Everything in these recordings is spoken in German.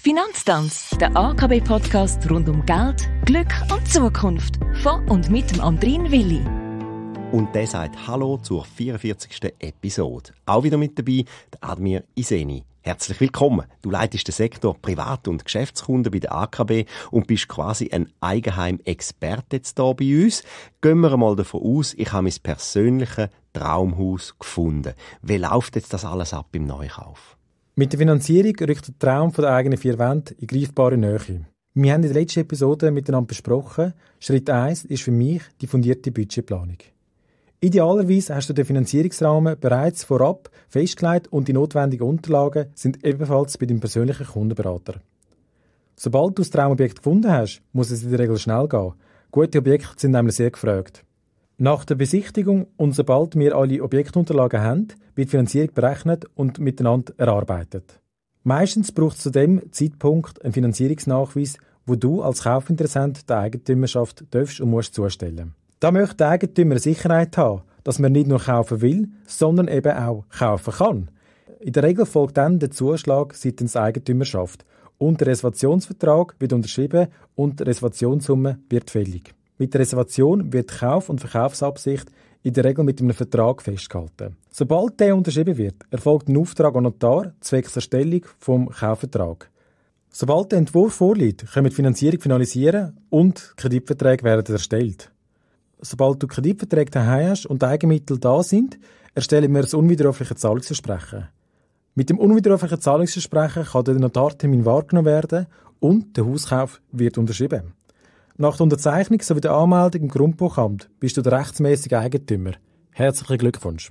Finanztanz, der AKB-Podcast rund um Geld, Glück und Zukunft. Von und mit dem Andrin Willi. Und der sagt Hallo zur 44. Episode. Auch wieder mit dabei der Admir Iseni. Herzlich willkommen. Du leitest den Sektor Privat- und Geschäftskunden bei der AKB und bist quasi ein Eigenheim-Experte jetzt hier bei uns. Gehen wir mal davon aus, ich habe mein persönliches Traumhaus gefunden. Wie läuft jetzt das alles ab im Neukauf? Mit der Finanzierung rückt der Traum von der eigenen vier Wände in greifbare Nähe. Wir haben in der letzten Episode miteinander besprochen, Schritt 1 ist für mich die fundierte Budgetplanung. Idealerweise hast du den Finanzierungsrahmen bereits vorab festgelegt und die notwendigen Unterlagen sind ebenfalls bei deinem persönlichen Kundenberater. Sobald du das Traumobjekt gefunden hast, muss es in der Regel schnell gehen. Gute Objekte sind nämlich sehr gefragt. Nach der Besichtigung und sobald wir alle Objektunterlagen haben, wird die Finanzierung berechnet und miteinander erarbeitet. Meistens braucht es zu dem Zeitpunkt einen Finanzierungsnachweis, wo du als Kaufinteressent der Eigentümerschaft darfst und musst zustellen. Da möchte der Eigentümer Sicherheit haben, dass man nicht nur kaufen will, sondern eben auch kaufen kann. In der Regel folgt dann der Zuschlag seitens Eigentümerschaft und der Reservationsvertrag wird unterschrieben und die Reservationssumme wird fällig. Mit der Reservation wird Kauf- und Verkaufsabsicht in der Regel mit einem Vertrag festgehalten. Sobald der unterschrieben wird, erfolgt ein Auftrag an Notar zwecks Erstellung vom Kaufvertrag. Sobald der Entwurf vorliegt, können wir die Finanzierung finalisieren und Kreditverträge werden erstellt. Sobald du Kreditverträge daheim hast und die Eigenmittel da sind, erstellen wir das unwiderrufliche Zahlungsversprechen. Mit dem unwiderruflichen Zahlungsversprechen kann der Notartermin wahrgenommen werden und der Hauskauf wird unterschrieben. Nach der Unterzeichnung sowie der Anmeldung im Grundbuchamt bist du der rechtsmäßige Eigentümer. Herzlichen Glückwunsch.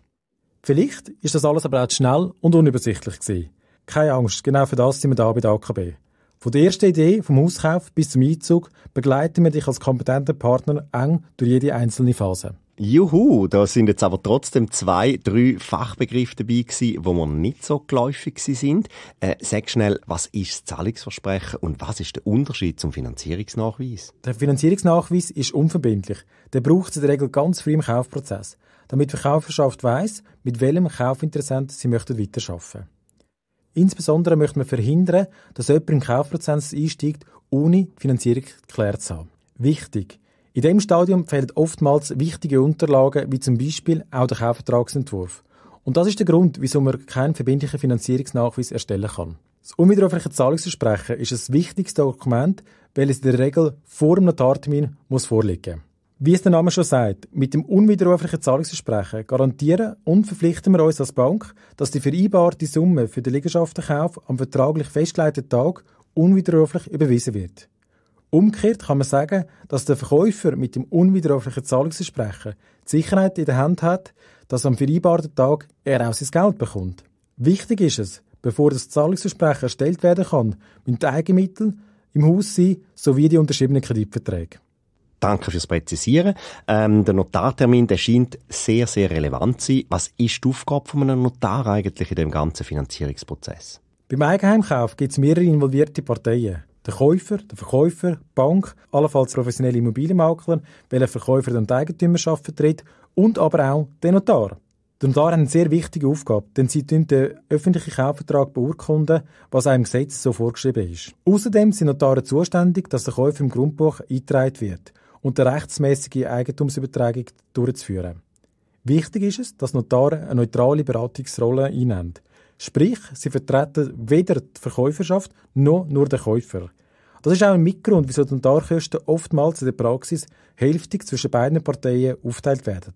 Vielleicht ist das alles aber auch schnell und unübersichtlich gewesen. Keine Angst, genau für das sind wir da bei der AKB. Von der ersten Idee, vom Hauskauf bis zum Einzug begleiten wir dich als kompetenter Partner eng durch jede einzelne Phase. Juhu, da sind jetzt aber trotzdem zwei, drei Fachbegriffe dabei gewesen, wo wir nicht so geläufig sind. Äh, sag schnell, was ist das Zahlungsversprechen und was ist der Unterschied zum Finanzierungsnachweis? Der Finanzierungsnachweis ist unverbindlich. Der braucht es in der Regel ganz früh im Kaufprozess, damit die Verkäuferschaft weiss, mit welchem Kaufinteressenten sie möchten weiterarbeiten. Insbesondere möchte man verhindern, dass jemand im Kaufprozess einsteigt, ohne Finanzierung geklärt zu haben. Wichtig! In dem Stadium fehlen oftmals wichtige Unterlagen, wie zum Beispiel auch der Kaufvertragsentwurf. Und das ist der Grund, wieso man keinen verbindlichen Finanzierungsnachweis erstellen kann. Das unwiderrufliche Zahlungsversprechen ist das wichtigste Dokument, weil es in der Regel vor dem Notartermin muss vorliegen Wie es der Name schon sagt, mit dem unwiderruflichen Zahlungsversprechen garantieren und verpflichten wir uns als Bank, dass die vereinbarte Summe für den Liegenschaftenkauf am vertraglich festgelegten Tag unwiderruflich überwiesen wird. Umgekehrt kann man sagen, dass der Verkäufer mit dem unwiderruflichen Zahlungsversprechen die Sicherheit in der Hand hat, dass am vereinbarten Tag er auch sein Geld bekommt. Wichtig ist es, bevor das Zahlungsversprechen erstellt werden kann, müssen die Eigenmittel im Haus sein sowie die unterschriebenen Kreditverträge. Danke fürs Präzisieren. Ähm, der Notartermin der scheint sehr, sehr relevant zu sein. Was ist die Aufgabe von einem Notar eigentlich in dem ganzen Finanzierungsprozess? Beim Eigenheimkauf gibt es mehrere involvierte Parteien der Käufer, der Verkäufer, die Bank, allenfalls professionelle Immobilienmakler, welcher Verkäufer dann die Eigentümerschaft vertritt und aber auch der Notar. Die Notare haben eine sehr wichtige Aufgabe, denn sie tun den öffentlichen Kaufvertrag beurkunden, was einem Gesetz so vorgeschrieben ist. Außerdem sind Notare zuständig, dass der Käufer im Grundbuch eingetragen wird und eine rechtsmäßige Eigentumsübertragung durchzuführen. Wichtig ist es, dass Notare eine neutrale Beratungsrolle einnehmen Sprich, sie vertreten weder die Verkäuferschaft noch nur den Käufer. Das ist auch ein Mitgrund, wieso die Notarkosten oftmals in der Praxis hälftig zwischen beiden Parteien aufteilt werden.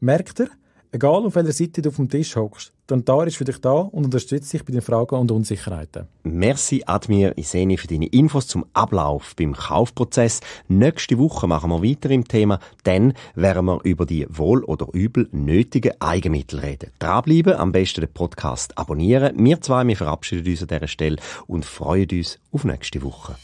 Merkt ihr, egal auf welcher Seite du auf dem Tisch hockst, dann da ist für dich da und unterstützt dich bei den Fragen und Unsicherheiten. Merci Admir Iseni für deine Infos zum Ablauf beim Kaufprozess. Nächste Woche machen wir weiter im Thema, dann werden wir über die wohl oder übel nötigen Eigenmittel reden. Dranbleiben, am besten den Podcast abonnieren. Wir zwei, wir verabschieden uns an dieser Stelle und freuen uns auf nächste Woche.